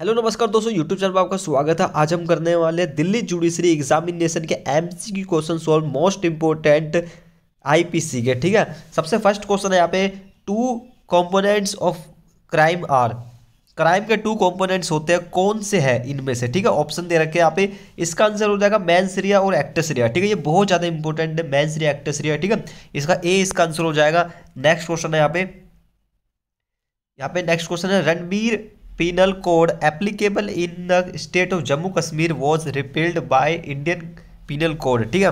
hello नमस्कार दोस्तों YouTube channel पर आपका स्वागत है आज हम करने वाले दिल्ली जुडिशरी एग्जामिनेशन के MCQ question solve most important IPC के ठीक है सबसे फर्स्ट क्वेश्चन है यहाँ पे two components of crime are crime के टू कंपोनेंट्स होते हैं कौन से हैं इनमें से ठीक है ऑप्शन दे रखे यहाँ पे इसका आंसर हो जाएगा मैन सीरिया और एक्टेसरिया ठीक है ये बहुत ज़्यादा इंपॉर्टेंट है मैं सीरिया एक्टेसरिया ठीक है इसका ए इसका आंसर हो जाएगा नेक्स्ट क्वेश्चन है यहाँ पे यहाँ पे नेक्स्ट क्वेश्चन है Ranbir penal code applicable in the state of Jammu Kashmir was repealed by Indian penal code ठीक है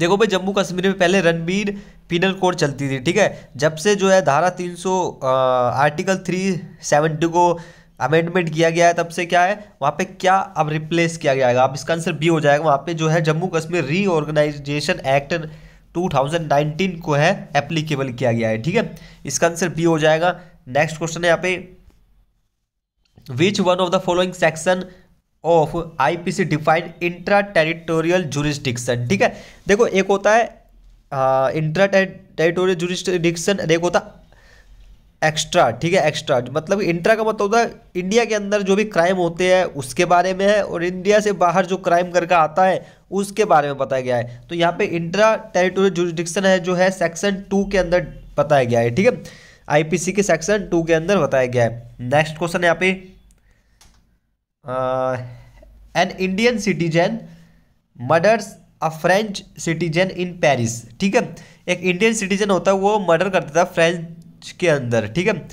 देखो भाई जम्मू कश्मीर में पहले रणबीर पिनल कोड चलती थी ठीक है जब से जो है धारा 300 सौ आर्टिकल 370 को अमेंडमेंट किया गया है तब से क्या है वहाँ पे क्या अब रिप्लेस किया है अब इसका आंसर बी हो जाएगा वहाँ पे जो है जम्मू कश्मीर रीऑर्गेनाइजेशन एक्ट 2019 को है एप्लीकेबल किया गया है ठीक है इसका आंसर बी हो जाएगा नेक्स्ट क्वेश्चन है यहाँ पे which one of the following section of IPC defined intra territorial jurisdiction ठीक है देखो एक होता है इंट्रा टेरिटोरियल जुरिस्टिक्शन एक होता है एक्स्ट्रा ठीक है एक्स्ट्रा मतलब इंट्रा का मतलब होता है इंडिया के अंदर जो भी क्राइम होते हैं उसके बारे में है और इंडिया से बाहर जो क्राइम करके आता है उसके बारे में बताया गया है तो यहाँ पे इंट्रा टेरिटोरियल जुरिस्टिक्शन है जो है सेक्शन टू के अंदर बताया गया है ठीक है आईपीसी के सेक्शन टू के अंदर बताया गया है नेक्स्ट क्वेश्चन यहाँ पे an Indian citizen murders a French citizen in Paris ठीक है एक इंडियन सिटीजन होता है वो मर्डर करता था फ्रेंच के अंदर ठीक है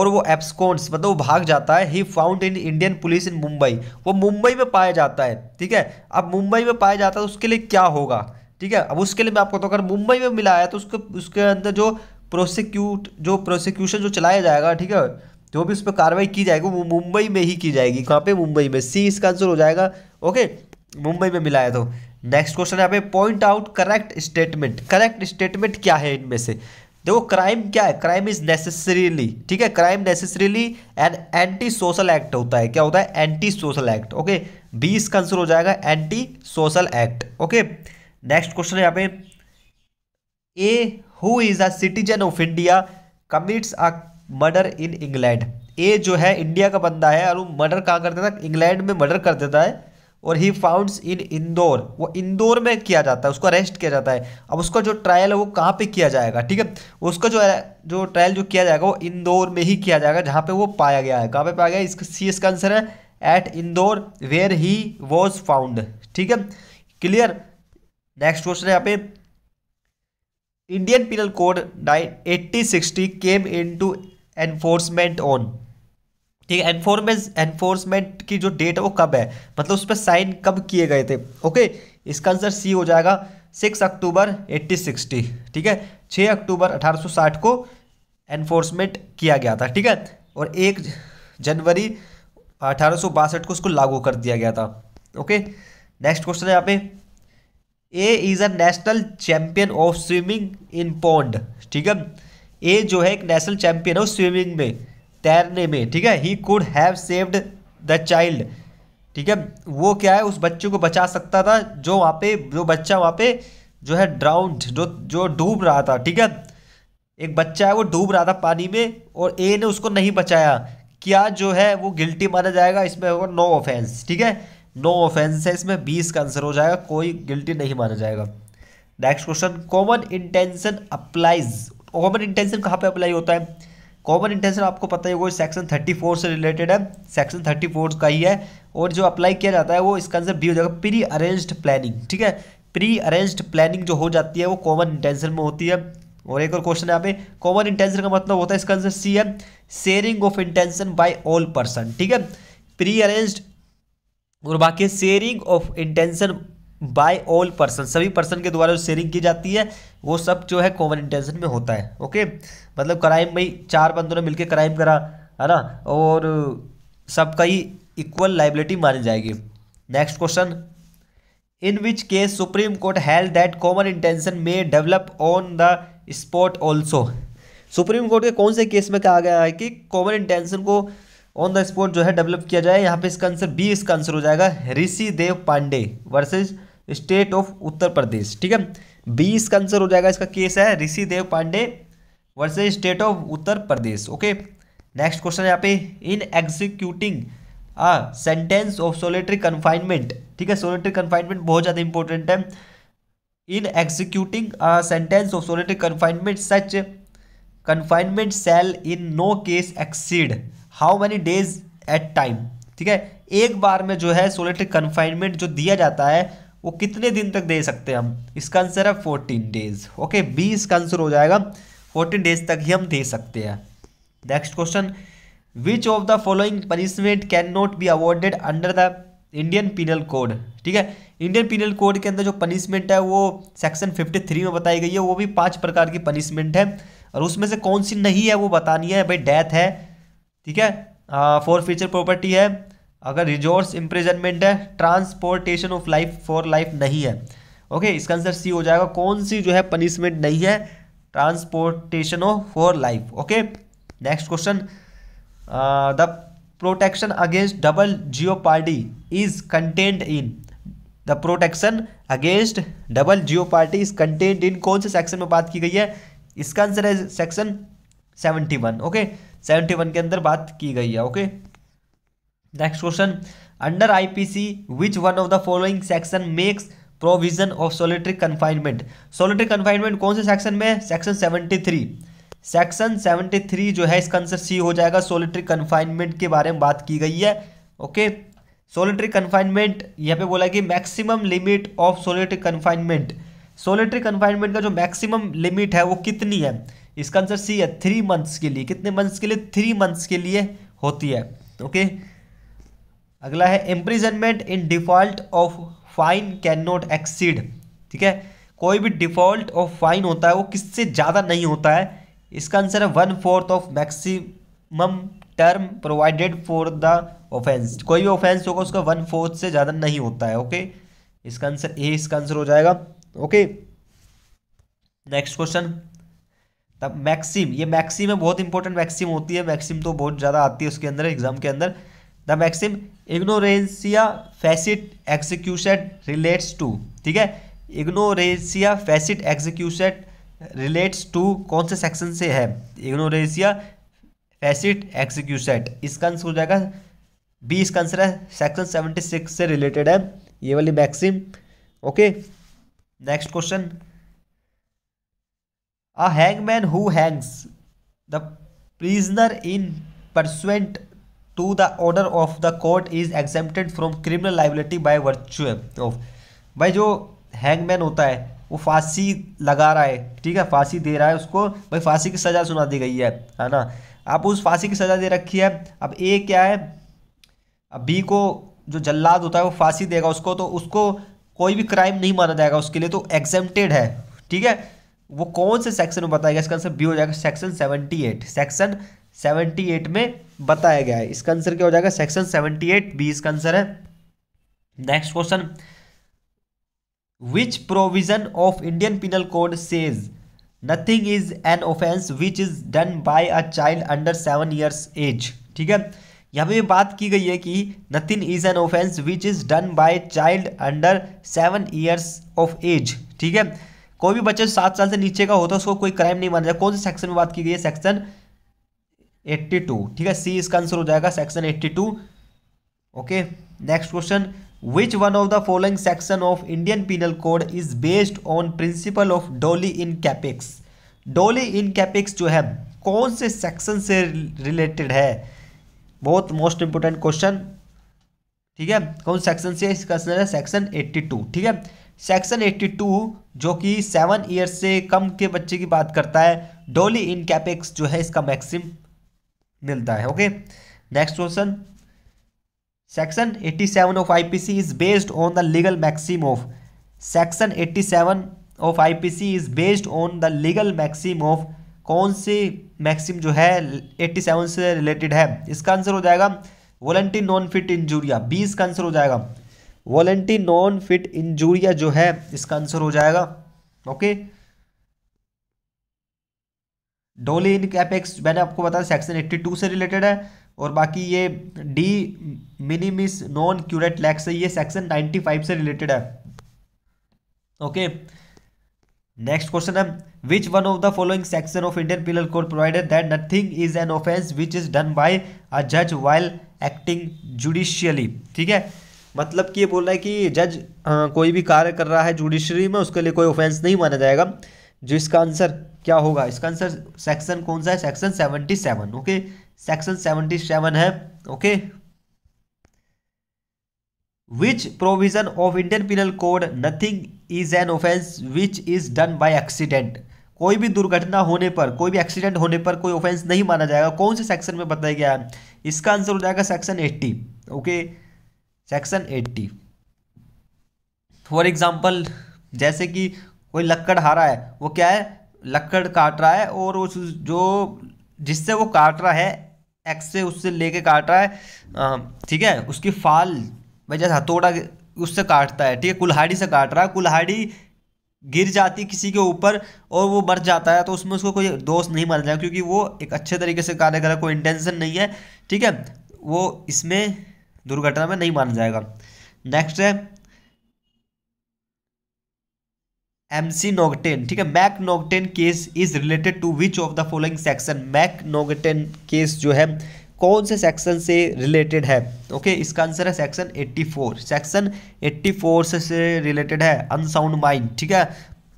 और वो एप्सकोन्स मतलब वो भाग जाता है he found in Indian police in Mumbai वो मुंबई में पाया जाता है ठीक है अब मुंबई में पाया जाता है उसके लिए क्या होगा ठीक है अब उसके लिए मैं आपको तो अगर मुंबई में मिला है तो उसके उसके अंदर जो प्रोसिक्यूट जो प्रोसिक्यूशन जो चलाया जाएगा ठीक है जो भी उस पर कार्रवाई की जाएगी वो मुंबई में ही की जाएगी कहाँ पे मुंबई में सी इसका आंसर हो जाएगा ओके मुंबई में मिलाया तो नेक्स्ट क्वेश्चन यहाँ पे point out correct statement correct statement क्या है इनमें से देखो क्राइम क्या है क्राइम इज नेसेसरीली ठीक है crime necessarily an anti social act होता है क्या होता है anti social act okay B इसका आंसर हो जाएगा anti social act okay next question यहाँ पे A who is a citizen of India commits a murder in England A जो है इंडिया का बंदा है और वो मर्डर कहाँ करता था इंग्लैंड में मर्डर कर देता है और ही फाउंड्स इन इंदौर वो इंदौर में किया जाता है उसको अरेस्ट किया जाता है अब उसका जो ट्रायल है वो कहाँ पे किया जाएगा ठीक है उसका जो है जो ट्रायल जो किया जाएगा वो इंदौर में ही किया जाएगा जहाँ पे वो पाया गया है कहाँ पे पाया गया इसका सी इसका आंसर है at Indore where he was found ठीक है क्लियर नेक्स्ट क्वेश्चन है यहाँ पे Indian penal code eighty sixty came into enforcement on ठीक है एनफोर्मेंस एनफोर्समेंट की जो डेट है वो कब है मतलब उस पर साइन कब किए गए थे ओके इसका आंसर सी हो जाएगा सिक्स अक्टूबर एट्टी सिक्सटी ठीक है छः अक्टूबर अठारह सौ साठ को एनफोर्समेंट किया गया था ठीक है और एक जनवरी अठारह सौ बासठ को उसको लागू कर दिया गया था ओके नेक्स्ट क्वेश्चन है यहाँ पे A is a national champion of swimming in pond ठीक है ए जो है एक नेशनल चैंपियन है स्विमिंग में तैरने में ठीक है he could have saved the child ठीक है वो क्या है उस बच्चे को बचा सकता था जो वहाँ पे जो बच्चा वहाँ पे जो है ड्राउंड जो जो डूब रहा था ठीक है एक बच्चा है वो डूब रहा था पानी में और ए ने उसको नहीं बचाया क्या जो है वो गिल्टी माना जाएगा इसमें होगा नो ऑफेंस ठीक है नो ऑफेंस है इसमें बीस का आंसर हो जाएगा कोई गिल्टी नहीं माना जाएगा next question common intention applies common intention कहाँ पे अप्लाई होता है कॉमन इंटेंशन आपको पता ही होगा सेक्शन थर्टी फोर से रिलेटेड है सेक्शन थर्टी फोर का ही है और जो अप्लाई किया जाता है वो इसका आंसर बी हो जाएगा प्री अरेंज्ड प्लानिंग ठीक है प्री अरेंज्ड प्लानिंग जो हो जाती है वो कॉमन इंटेंशन में होती है और एक और क्वेश्चन यहाँ पे कॉमन इंटेंशन का मतलब होता है इसका आंसर सी है sharing of intention by all person ठीक है प्री अरेंज्ड और बाकी sharing of intention by all person सभी पर्सन के द्वारा जो शेयरिंग की जाती है वो सब जो है कॉमन इंटेंशन में होता है ओके मतलब क्राइम भाई चार बंदों ने मिलकर क्राइम करा है ना और सबका ही इक्वल लाइबिलिटी मानी जाएगी next question in which case supreme court held that common intention में develop on the spot also supreme court के कौन से केस में कहा गया है कि कॉमन इंटेंशन को ऑन द स्पॉट जो है डेवलप किया जाए यहाँ पे इसका आंसर बी इसका आंसर हो जाएगा Rishi Dev Pandey versus state of Uttar Pradesh ठीक है बी इसका आंसर हो जाएगा इसका केस है Rishi Dev Pandey versus state of Uttar Pradesh okay next question यहाँ पे in executing a sentence of solitary confinement ठीक है सोलिटरी कन्फाइनमेंट बहुत ज़्यादा इंपॉर्टेंट है in executing sentence of solitary confinement such confinement shall in no case exceed how many days at time ठीक है एक बार में जो है सोलिटरी कन्फाइनमेंट जो दिया जाता है वो कितने दिन तक दे सकते हैं हम इसका आंसर है फोर्टीन डेज ओके बी इसका आंसर हो जाएगा फोर्टीन डेज तक ही हम दे सकते हैं next question which of the following punishment can not be awarded under the Indian penal code ठीक है इंडियन पीनल कोड के अंदर जो पनिशमेंट है वो सेक्शन 53 में बताई गई है वो भी पांच प्रकार की पनिशमेंट है और उसमें से कौन सी नहीं है वो बतानी है भाई डेथ है ठीक है फोर फीचर प्रॉपर्टी है अगर रिजोर्स इम्प्रेजनमेंट है transportation of life for life नहीं है ओके इसका आंसर सी हो जाएगा कौन सी जो है पनिशमेंट नहीं है transportation of for life okay next question the protection against double jeopardy is contained in the protection against double jeopardy is contained in कौन से सेक्शन में बात की गई है इसका आंसर है section seventy one okay seventy one के अंदर बात की गई है okay next question under IPC which one of the following section makes provision of solitary confinement solitary confinement कौन से सेक्शन में है section seventy three section seventy three जो है इसका आंसर सी हो जाएगा सोलिट्री कन्फाइनमेंट के बारे में बात की गई है ओके सोलिट्री कन्फाइनमेंट यहाँ पे बोला कि maximum limit of solitary confinement solitary confinement का जो मैक्सिमम लिमिट है वो कितनी है इसका आंसर सी है थ्री मंथ्स के लिए कितने मंथ्स के लिए थ्री मंथ्स के लिए होती है ओके अगला है imprisonment in default of fine can not exceed ठीक है कोई भी डिफॉल्ट ऑफ फाइन होता है वो किससे ज़्यादा नहीं होता है इसका आंसर है one fourth of maximum term provided for the offence कोई भी ऑफेंस होगा उसका वन फोर्थ से ज़्यादा नहीं होता है ओके इसका आंसर ए इसका आंसर हो जाएगा ओके नेक्स्ट क्वेश्चन तब मैक्सिम ये मैक्सिम है बहुत इंपॉर्टेंट मैक्सिम होती है मैक्सिम तो बहुत ज़्यादा आती है उसके अंदर एग्जाम के अंदर the maxim ignorantia facti excusat relates to ठीक है ignorantia facti excusat relates to कौन से सेक्शन से है इग्नोरेंसिया फैसिट एग्जीक्यूशन इसका आंसर हो जाएगा बी इसका आंसर है सेक्शन सेवेंटी सिक्स से रिलेटेड है ये वाली maxim okay next question a hangman who hangs the prisoner in pursuant to the order of the court is exempted from criminal liability by वर्चुअल of भाई जो hangman होता है वो फांसी लगा रहा है ठीक है फांसी दे रहा है उसको भाई फांसी की सज़ा सुना दी गई है है ना आप उस फांसी की सज़ा दे रखी है अब ए क्या है अब बी को जो जल्लाद होता है वो फांसी देगा उसको तो उसको कोई भी क्राइम नहीं माना जाएगा उसके लिए तो एग्जेप्टेड है ठीक है वो कौन से सेक्शन में बताया गया इसका आंसर बी हो जाएगा section seventy eight section seventy eight में बताया गया है इसका आंसर क्या हो जाएगा सेक्शन सेवनटी एट बी इसका आंसर है next question which provision of Indian penal code says nothing is an offence which is done by a child under seven years age ठीक है यहाँ पे बात की गई है कि nothing is an offence which is done by child under seven years of age ठीक है कोई भी बच्चा सात साल से नीचे का होता है उसको कोई क्राइम नहीं माना जाए कौन से सेक्शन में बात की गई है सेक्शन 82 ठीक है सी इसका आंसर हो जाएगा section 82 okay next question which one of the following section of Indian penal code is based on principle of doli इन कैपिक्स डोली इन कैपिक्स जो है कौन से सेक्शन से रिलेटेड है बहुत मोस्ट इंपोर्टेंट क्वेश्चन ठीक है कौन सेक्शन से इसका आंसर है सेक्शन ठीक है सेक्शन एट्टी टू जो कि सेवन ईयर्स से कम के बच्चे की बात करता है डोली इन कैपेक्स जो है इसका मैक्सिम मिलता है okay next question section 87 of IPC is based on the legal maxim of section 87 of IPC is based on the legal maxim of कौन सी मैक्सिम जो है 87 से रिलेटेड है इसका आंसर हो जाएगा वॉलंटी नॉन फिट इंजूरिया बीस का आंसर हो जाएगा वॉलेंटी नॉन फिट इंजूरिया जो है इसका आंसर हो जाएगा ओके डोली इन कैपेक्स मैंने आपको बताया सेक्शन एट्टी टू से रिलेटेड है और बाकी ये de minimis non curat lex से ये सेक्शन नाइन्टी फाइव से रिलेटेड है ओके नेक्स्ट क्वेश्चन है which one of the following section of Indian penal code provided that nothing is an offence which is done by a जज while acting judicially ठीक है मतलब कि ये बोल रहा है कि जज आ, कोई भी कार्य कर रहा है जुडिशरी में उसके लिए कोई ऑफेंस नहीं माना जाएगा जो इसका आंसर क्या होगा इसका आंसर सेक्शन कौन सा है section seventy seven okay section seventy seven है okay which provision of Indian penal code nothing is an offence which is done by accident कोई भी दुर्घटना होने पर कोई भी एक्सीडेंट होने पर कोई ऑफेंस नहीं माना जाएगा कौन से सेक्शन में बताया गया है इसका आंसर हो जाएगा section eighty okay section eighty for example जैसे कि कोई लक्कड़ हारा है वो क्या है लक्कड़ काट रहा है और उस जो जिससे वो काट रहा है एक्स से उससे लेके काट रहा है ठीक है उसकी फाल वजह हथौड़ा उससे काटता है ठीक है कुल्हाड़ी से काट रहा है कुल्हाड़ी गिर जाती किसी के ऊपर और वो मर जाता है तो उसमें उसको कोई दोष नहीं मर जाएगा क्योंकि वो एक अच्छे तरीके से कार्य कर रहा है कोई इंटेंशन नहीं है ठीक है वो इसमें दुर्घटना में नहीं माना जाएगा नेक्स्ट है एमसी नोगटेन ठीक है McNaghten case is related to which of the following section McNaghten case जो है कौन से सेक्शन से रिलेटेड है ओके okay, इसका आंसर है सेक्शन 84 सेक्शन 84 से, से रिलेटेड है अनसाउंड माइंड ठीक है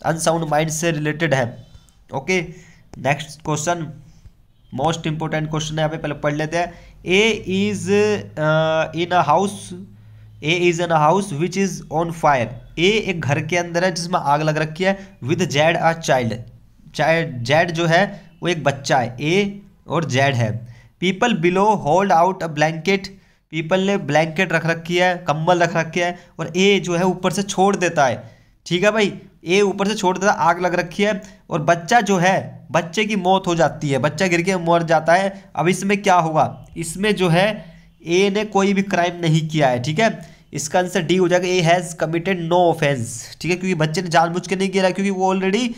अनसाउंड माइंड से रिलेटेड है okay next question most important question है यहाँ पे पहले पढ़ लेते हैं A is in a house A is in house which is on fire a एक घर के अंदर है जिसमें आग लग रखी है with Z a child child Z जो है वो एक बच्चा है ए और जेड है people below hold out a blanket people ने ब्लैंकेट रख रखी है कंबल रख रखी है और ए जो है ऊपर से छोड़ देता है ठीक है भाई ए ऊपर से छोड़ देता आग लग रखी है और बच्चा जो है बच्चे की मौत हो जाती है बच्चा गिर के मर जाता है अब इसमें क्या होगा इसमें जो है ए ने कोई भी क्राइम नहीं किया है ठीक है इसका आंसर डी हो जाएगा A has committed no offence ठीक है क्योंकि बच्चे ने जानबूझ के नहीं किया क्योंकि वो ऑलरेडी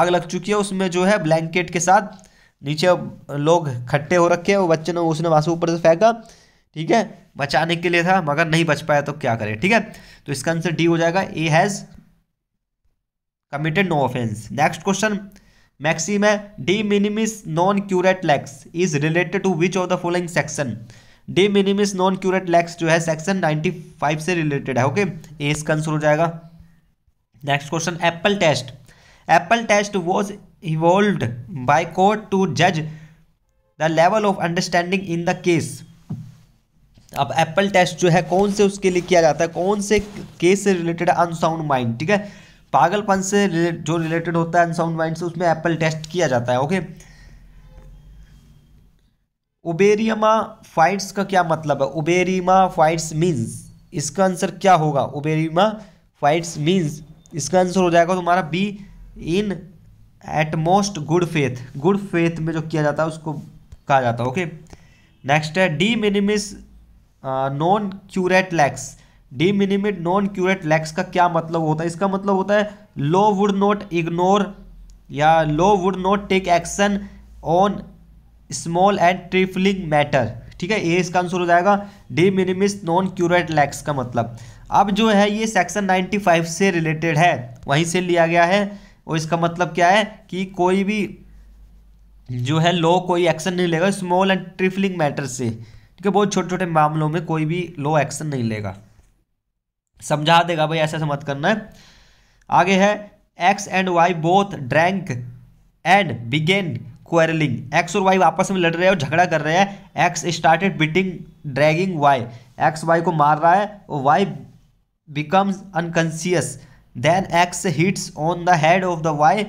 आग लग चुकी है उसमें जो है ब्लैंकेट के साथ नीचे लोग खट्टे हो रखे हैं वो बच्चे ने उसने वहाँ से ऊपर से फेंका ठीक है बचाने के लिए था मगर नहीं बच पाया तो क्या करें ठीक है तो इसका आंसर डी हो जाएगा A has committed no offence next question maxim है de minimis non curat lex is related to which of the following section de minimis non curat lex जो है सेक्शन फाइव से रिलेटेड है okay A इसका answer हो जाएगा next question apple test apple test was evolve by court to जज the level of understanding in the case अब apple test जो है कौन से उसके लिए किया जाता है कौन से केस से रिलेटेड अनसाउंड माइंड ठीक है पागलपन से जो रिलेटेड होता है अनसाउंड माइंड से उसमें एप्पल टेस्ट किया जाता है ओके ओबेरियमा फाइट्स का क्या मतलब है ओबेरिमा फाइट्स मीन्स इसका आंसर क्या होगा ओबेरिमा फाइट्स मीन्स इसका आंसर हो जाएगा तुम्हारा B in at most good faith good faith में जो किया जाता है उसको कहा जाता है ओके नेक्स्ट है de minimis non curat lex de minimis non curat lex का क्या मतलब होता है इसका मतलब होता है लो वुड नॉट इग्नोर या law would not take action on small and trifling matter ठीक है ये इसका आंसर हो जाएगा de minimis non curat lex का मतलब अब जो है ये सेक्शन 95 से रिलेटेड है वहीं से लिया गया है और इसका मतलब क्या है कि कोई भी जो है लो कोई एक्शन नहीं लेगा स्मॉल एंड ट्रिफलिंग मैटर से ठीक है बहुत छोटे छोटे मामलों में कोई भी लो एक्शन नहीं लेगा समझा देगा भाई ऐसा ऐसा मत करना है आगे है X and Y both drank and began quarrelling X और वाई आपस में लड़ रहे हैं और झगड़ा कर रहे हैं X started beating dragging Y X Y को मार रहा है और Y becomes unconscious then X hits on the head of the Y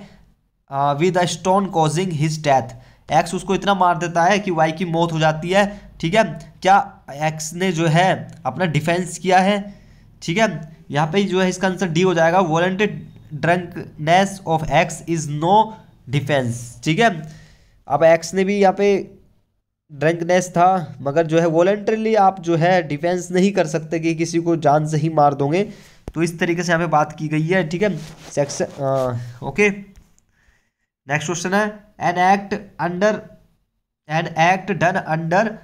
with a stone causing his death X उसको इतना मार देता है कि वाई की मौत हो जाती है ठीक है क्या एक्स ने जो है अपना डिफेंस किया है ठीक है यहाँ पे जो है इसका आंसर डी हो जाएगा voluntary drunkenness of X is no defence ठीक है अब एक्स ने भी यहाँ पे ड्रंकनेस था मगर जो है वॉलेंटरली आप जो है डिफेंस नहीं कर सकते कि किसी को जान से ही मार दोगे तो इस तरीके से यहाँ पे बात की गई है ठीक है सेक्शन ओके नेक्स्ट क्वेश्चन है an act under an act done under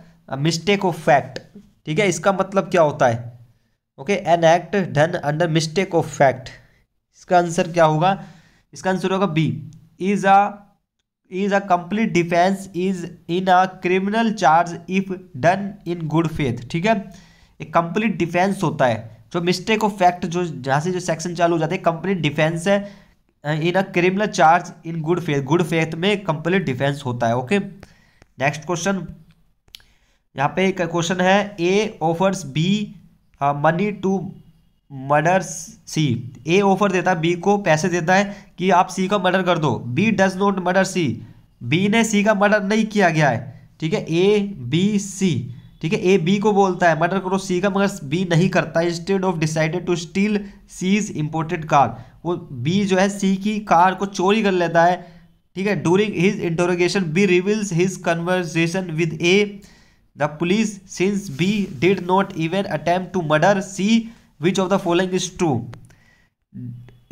mistake of fact ठीक है इसका मतलब क्या होता है okay an act done under mistake of fact इसका आंसर क्या होगा इसका आंसर होगा B is a is a complete defence is in a criminal charge if done in good faith ठीक है एक कंप्लीट डिफेंस होता है जो मिस्टेक ऑफ फैक्ट जो जहाँ से जो सेक्शन चालू हो जाते हैं कंप्लीट डिफेंस है in a criminal charge in good faith good faith में कंप्लीट डिफेंस होता है ओके नेक्स्ट क्वेश्चन यहाँ पे एक क्वेश्चन है A offers B money to murder C A offer देता है बी को पैसे देता है कि आप सी का मर्डर कर दो B does not murder C B ने सी का मर्डर नहीं किया गया है ठीक है ए बी सी ठीक है ए बी को बोलता है मर्डर करो सी का मगर बी नहीं करता instead of decided to steal C's imported car वो बी जो है सी की कार को चोरी कर लेता है ठीक है during his interrogation B reveals his conversation with uh the police since B did not even attempt to murder C which of the following is true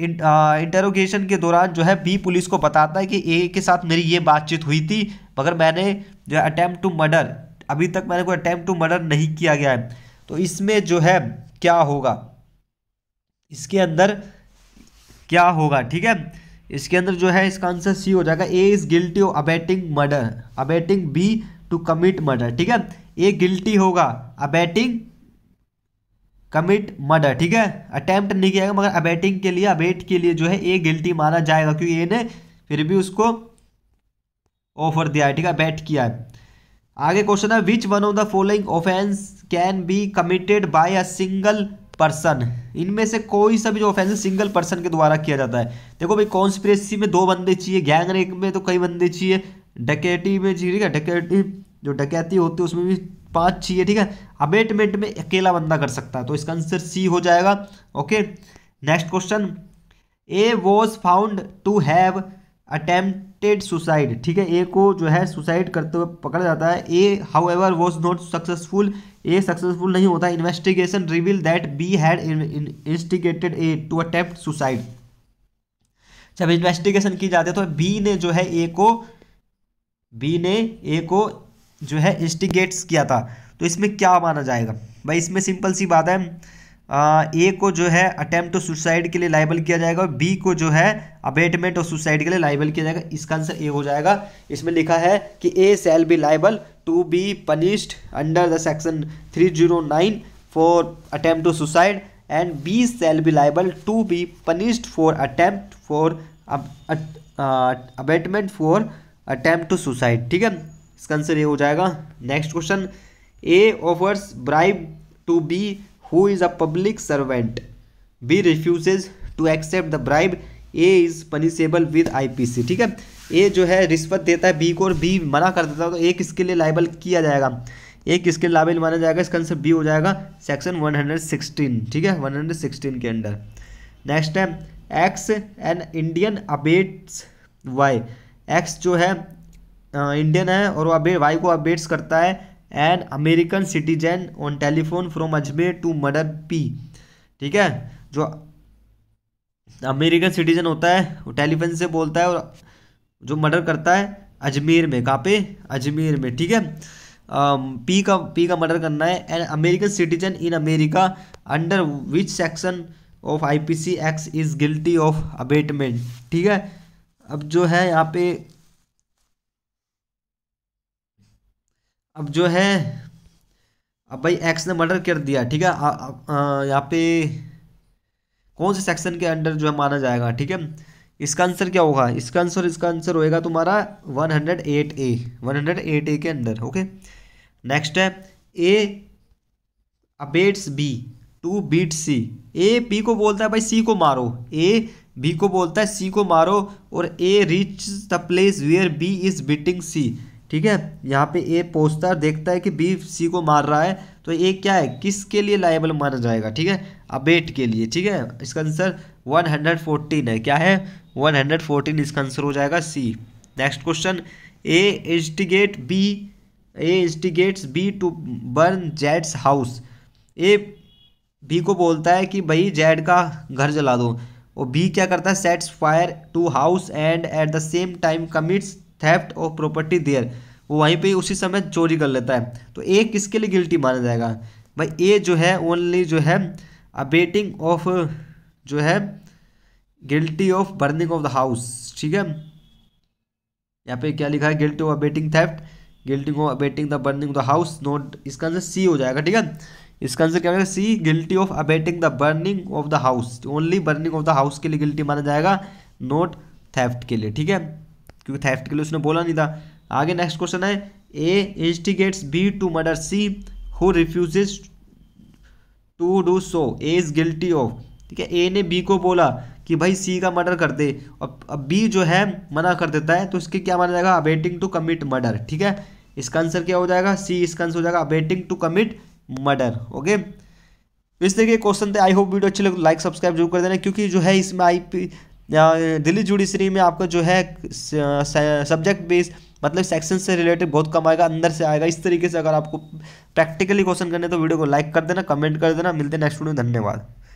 interrogation के दौरान जो है बी पुलिस को बताता है कि ए के साथ मेरी ये बातचीत हुई थी मगर मैंने जो है अटैम्प्ट टू मर्डर अभी तक मैंने कोई अटैम्प्ट टू मर्डर नहीं किया गया है तो इसमें जो है क्या होगा इसके अंदर क्या होगा ठीक है इसके अंदर जो है इसका आंसर सी हो जाएगा A is guilty of abetting murder abetting B to commit murder ठीक है ए गिल्टी होगा अबेटिंग कमिट मर्डर ठीक है अटैम्प्ट नहीं किया मगर अबेटिंग के लिए अबेट के लिए जो है ए गिल्टी माना जाएगा क्योंकि ए ने फिर भी उसको ऑफर दिया है ठीक है बैट किया है आगे क्वेश्चन है which one of the following offence can be committed by a single person इनमें से कोई सा भी जो ऑफेंस सिंगल पर्सन के द्वारा किया जाता है देखो भाई कॉन्स्पिरेसी में दो बंदे चाहिए गैंग रेक में तो कई बंदे चाहिए डकेटी में ठीक है डकेटी जो डकैती होती है उसमें भी पाँच है ठीक है अबेटमेंट में अकेला बंदा कर सकता है तो इसका आंसर सी हो जाएगा okay next question A was found to have attempted suicide ठीक है ए को जो है सुसाइड करते हुए पकड़ा जाता है A however was not successful A successful नहीं होता investigation reveal that B had instigated A to attempt suicide जब इन्वेस्टिगेशन की जाती है तो बी ने जो है ए को बी ने ए को जो है इंस्टिगेट्स किया था तो इसमें क्या माना जाएगा भाई इसमें सिंपल सी बात है ए को जो है अटैम्प्ट टू सुसाइड के लिए लाइबल किया जाएगा और बी को जो है अबेटमेंट और सुसाइड के लिए लाइबल किया जाएगा इसका आंसर ए हो जाएगा इसमें लिखा है कि A shall be liable to be punished under the section three zero nine for attempt to suicide and B shall be liable to be punished for attempt for abetment for attempt to suicide ठीक है इसका answer ये हो जाएगा next question A offers bribe to B who is a public servant B refuses to accept the bribe A is punishable with IPC ठीक है ए जो है रिश्वत देता है बी को और बी मना कर देता है तो ए किसके लिए लाइबल किया जाएगा ए किसके लिए लाइबल माना जाएगा इसका आंसर बी हो जाएगा सेक्शन 116 ठीक है 116 के अंडर नेक्स्ट है X an Indian abets Y X जो है इंडियन है और वो वाई को अपडेट्स करता है an American citizen on telephone from Ajmer to murder P ठीक है जो अमेरिकन सिटीजन होता है वो टेलीफोन से बोलता है और जो मर्डर करता है अजमेर में कहाँ पे अजमेर में ठीक है पी का पी का मर्डर करना है an American citizen in America under which section of I P C X is guilty of abetment ठीक है अब जो है यहाँ पे अब जो है अब भाई एक्स ने मर्डर कर दिया ठीक है यहाँ पे कौन से सेक्शन के अंडर जो है माना जाएगा ठीक है इसका आंसर क्या होगा इसका आंसर इसका आंसर होएगा तुम्हारा 108 ए 108 ए के अंदर ओके नेक्स्ट है A abets B to beat C A B को बोलता है भाई सी को मारो ए बी को बोलता है सी को मारो और A reach the place where B is beating C ठीक है यहाँ पे ए पोस्टर है देखता है कि बी सी को मार रहा है तो ए क्या है किसके लिए लाइबल माना जाएगा ठीक है अबेट के लिए ठीक है इसका आंसर 114 है क्या है 114 इसका आंसर हो जाएगा C next question A instigate B A instigates B to burn जेड्स हाउस ए बी को बोलता है कि भाई जेड का घर जला दो और बी क्या करता है sets fire to house and at the same time commits theft of property there वो वहीं पे उसी समय चोरी कर लेता है तो ए किसके लिए गिल्टी माना जाएगा भाई ए जो है ओनली जो है अबेटिंग ऑफ जो है guilty of burning of the house ठीक है यहाँ पे क्या लिखा है guilty of abetting theft guilty of abetting the burning of the house note इसका आंसर सी हो जाएगा ठीक है इसका आंसर क्या होगा C guilty of abetting the burning of the house only burning of the house के लिए गिल्टी माना जाएगा नोट थेफ्ट के लिए ठीक है क्योंकि थेफ्ट के लिए उसने बोला नहीं था आगे नेक्स्ट क्वेश्चन है A instigates B to murder C who refuse to do so A is guilty of ठीक है ए ने बी को बोला कि भाई सी का मर्डर कर दे और अब बी जो है मना कर देता है तो इसके क्या माना जाएगा अबेटिंग टू कमिट मर्डर ठीक है इसका आंसर क्या हो जाएगा सी इसका आंसर हो जाएगा abetting to commit murder okay इस तरीके क्वेश्चन थे आई होप वीडियो अच्छे लगे लाइक सब्सक्राइब जरूर कर देना क्योंकि जो है इसमें आई पी या दिल्ली जुडिशरी में आपका जो है सब्जेक्ट बेस मतलब सेक्शन से रिलेटेड बहुत कम आएगा अंदर से आएगा इस तरीके से अगर आपको प्रैक्टिकली क्वेश्चन करने तो वीडियो को लाइक कर देना कमेंट कर देना मिलते हैं नेक्स्ट वीडियो धन्यवाद